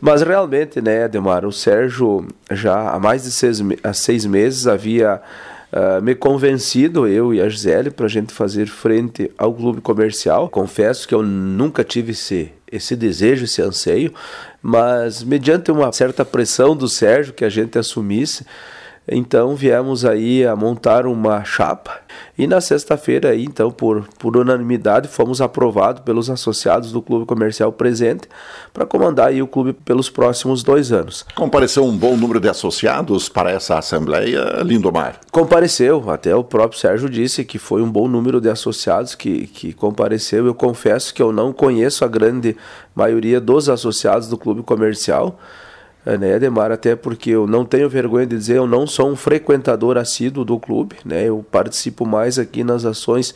Mas realmente, né, Demar, o Sérgio já há mais de seis, há seis meses havia Uh, me convencido, eu e a Gisele, para a gente fazer frente ao clube comercial. Confesso que eu nunca tive esse, esse desejo, esse anseio, mas mediante uma certa pressão do Sérgio que a gente assumisse, então viemos aí a montar uma chapa e na sexta-feira aí então por, por unanimidade fomos aprovados pelos associados do Clube Comercial presente para comandar aí o clube pelos próximos dois anos. Compareceu um bom número de associados para essa assembleia, Lindomar? Compareceu, até o próprio Sérgio disse que foi um bom número de associados que, que compareceu. Eu confesso que eu não conheço a grande maioria dos associados do Clube Comercial né, Ademar, até porque eu não tenho vergonha de dizer, eu não sou um frequentador assíduo do clube, né, eu participo mais aqui nas ações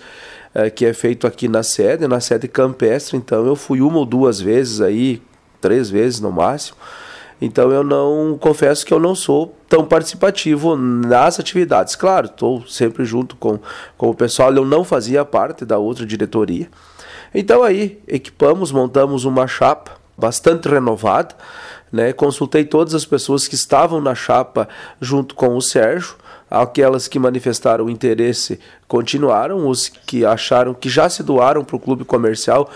uh, que é feito aqui na sede, na sede campestre, então eu fui uma ou duas vezes aí, três vezes no máximo, então eu não confesso que eu não sou tão participativo nas atividades. Claro, estou sempre junto com, com o pessoal, eu não fazia parte da outra diretoria. Então aí equipamos, montamos uma chapa bastante renovada, Né? Consultei todas as pessoas que estavam na chapa junto com o Sérgio. Aquelas que manifestaram interesse continuaram, os que acharam que já se doaram para o clube comercial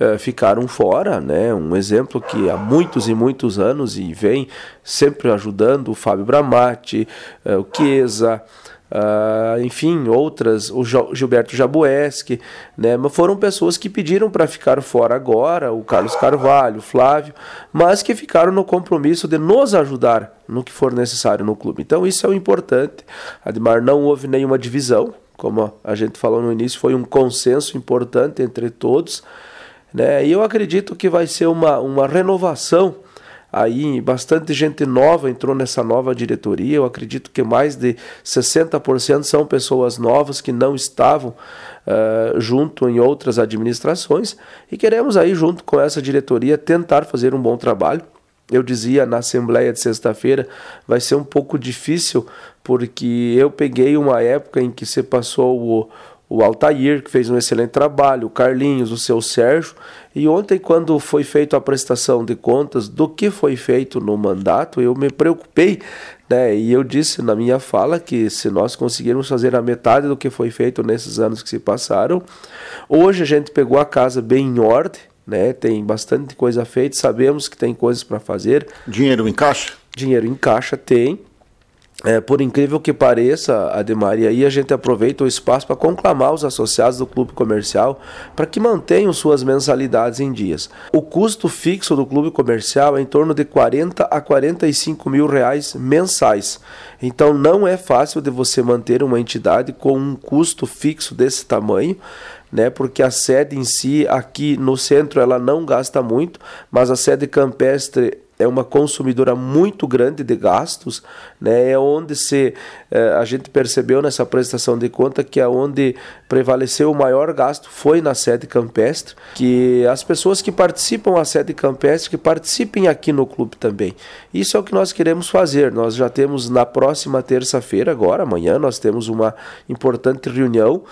eh, ficaram fora, né? Um exemplo que há muitos e muitos anos e vem sempre ajudando o Fábio Bramati, eh, o Chiesa, Uh, enfim, outras, o Gilberto Jabuesque, né? Mas foram pessoas que pediram para ficar fora agora, o Carlos Carvalho, o Flávio, mas que ficaram no compromisso de nos ajudar no que for necessário no clube. Então isso é o importante. Admar, não houve nenhuma divisão, como a gente falou no início, foi um consenso importante entre todos. Né? E eu acredito que vai ser uma, uma renovação aí bastante gente nova entrou nessa nova diretoria. Eu acredito que mais de 60% são pessoas novas que não estavam uh, junto em outras administrações e queremos aí junto com essa diretoria tentar fazer um bom trabalho. Eu dizia na assembleia de sexta-feira, vai ser um pouco difícil porque eu peguei uma época em que se passou o o Altair, que fez um excelente trabalho, o Carlinhos, o seu Sérgio. E ontem, quando foi feita a prestação de contas do que foi feito no mandato, eu me preocupei, né? E eu disse na minha fala que se nós conseguirmos fazer a metade do que foi feito nesses anos que se passaram, hoje a gente pegou a casa bem em ordem, né? Tem bastante coisa feita, sabemos que tem coisas para fazer. Dinheiro em caixa? Dinheiro em caixa tem, é, por incrível que pareça, Ademar, e aí a gente aproveita o espaço para conclamar os associados do clube comercial para que mantenham suas mensalidades em dias. O custo fixo do clube comercial é em torno de 40 a 45 mil reais mensais. Então não é fácil de você manter uma entidade com um custo fixo desse tamanho. Né, porque a sede em si, aqui no centro, ela não gasta muito, mas a sede campestre é uma consumidora muito grande de gastos, né? É onde se eh, a gente percebeu nessa prestação de conta que é onde prevaleceu o maior gasto foi na sede campestre, que as pessoas que participam da sede campestre que participem aqui no clube também. Isso é o que nós queremos fazer. Nós já temos na próxima terça-feira agora, amanhã nós temos uma importante reunião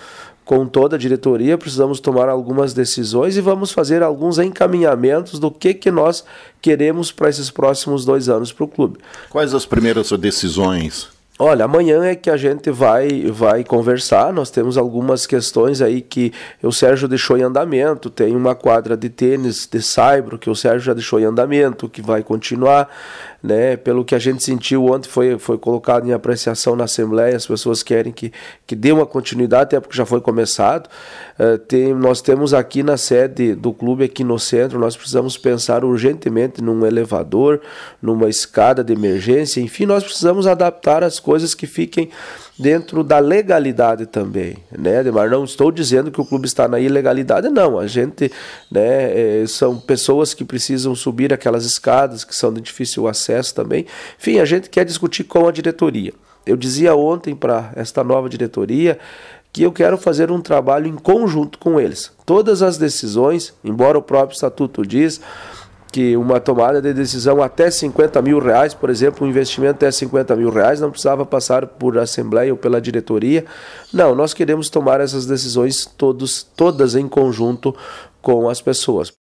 com toda a diretoria, precisamos tomar algumas decisões e vamos fazer alguns encaminhamentos do que, que nós queremos para esses próximos dois anos para o clube. Quais as primeiras decisões? Olha, amanhã é que a gente vai vai conversar. Nós temos algumas questões aí que o Sérgio deixou em andamento. Tem uma quadra de tênis de saibro que o Sérgio já deixou em andamento, que vai continuar né? Pelo que a gente sentiu ontem foi, foi colocado em apreciação na Assembleia, as pessoas querem que, que dê uma continuidade, até porque já foi começado. Uh, tem, nós temos aqui na sede do clube, aqui no centro, nós precisamos pensar urgentemente num elevador, numa escada de emergência, enfim, nós precisamos adaptar as coisas que fiquem dentro da legalidade também, né, Ademar? Não estou dizendo que o clube está na ilegalidade, não. A gente, né, eh, são pessoas que precisam subir aquelas escadas que são de difícil acesso também. Enfim, a gente quer discutir com a diretoria. Eu dizia ontem para esta nova diretoria que eu quero fazer um trabalho em conjunto com eles. Todas as decisões, embora o próprio estatuto diz, que uma tomada de decisão até 50 mil reais, por exemplo, um investimento até 50 mil reais, não precisava passar por assembleia ou pela diretoria. Não, nós queremos tomar essas decisões todos, todas em conjunto com as pessoas.